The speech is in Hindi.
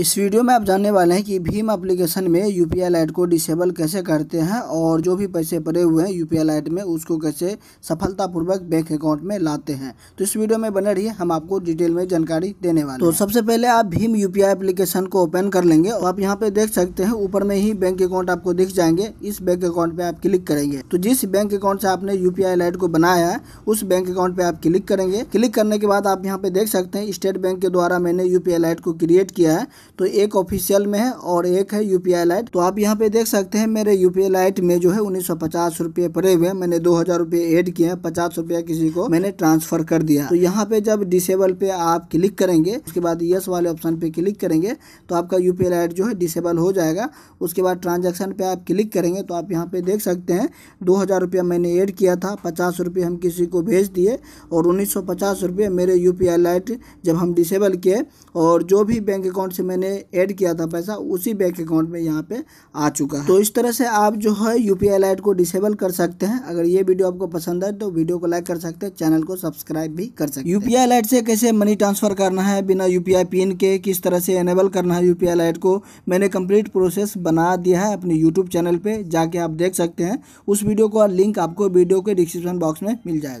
इस वीडियो में आप जानने वाले हैं कि भीम एप्लीकेशन में यू पी लाइट को डिसेबल कैसे करते हैं और जो भी पैसे पड़े हुए हैं यू पी लाइट में उसको कैसे सफलतापूर्वक बैंक अकाउंट में लाते हैं तो इस वीडियो में बने रहिए हम आपको डिटेल में जानकारी देने वाले तो सबसे पहले आप भीम यू पी एप्लीकेशन को ओपन कर लेंगे और तो आप यहाँ पे देख सकते हैं ऊपर में ही बैंक अकाउंट आपको दिख जाएंगे इस बैंक अकाउंट पर आप क्लिक करेंगे तो जिस बैंक अकाउंट से आपने यू पी लाइट को बनाया है उस बैंक अकाउंट पर आप क्लिक करेंगे क्लिक करने के बाद आप यहाँ पे देख सकते हैं स्टेट बैंक के द्वारा मैंने यू पी लाइट को क्रिएट किया है तो एक ऑफिशियल में है और एक है यू पी लाइट तो आप यहाँ पे देख सकते हैं मेरे पी लाइट में जो है उन्नीस सौ पचास रुपये पड़े हुए मैंने दो हजार रुपये एड किए हैं पचास रुपया किसी को मैंने ट्रांसफर कर दिया तो यहाँ पे जब डिसेबल पे आप क्लिक करेंगे उसके बाद यस वाले ऑप्शन पे क्लिक करेंगे तो आपका यू लाइट जो है डिसेबल हो जाएगा उसके बाद ट्रांजेक्शन पे आप क्लिक करेंगे तो आप यहाँ पे देख सकते हैं दो हज़ार रुपया मैंने ऐड किया था पचास रुपये हम किसी को भेज दिए और उन्नीस सौ पचास रुपये मेरे यू पी आई लाइट जब हम डिसेबल किए और जो भी बैंक अकाउंट से मैंने ऐड किया था पैसा उसी बैंक अकाउंट में यहाँ पे आ चुका है तो इस तरह से आप जो है यू पी लाइट को डिसेबल कर सकते हैं अगर ये वीडियो आपको पसंद है तो वीडियो को लाइक कर सकते हैं चैनल को सब्सक्राइब भी कर सकते हैं यूपीआई लाइट से कैसे मनी ट्रांसफर करना है बिना यूपीआई पिन के किस तरह से एनेबल करना है आई लाइट को मैंने कम्प्लीट प्रोसेस बना दिया है अपने यूट्यूब चैनल पर जाके आप देख सकते हैं उस वीडियो का लिंक आपको वीडियो के डिस्क्रिप्शन बॉक्स में मिल जाएगा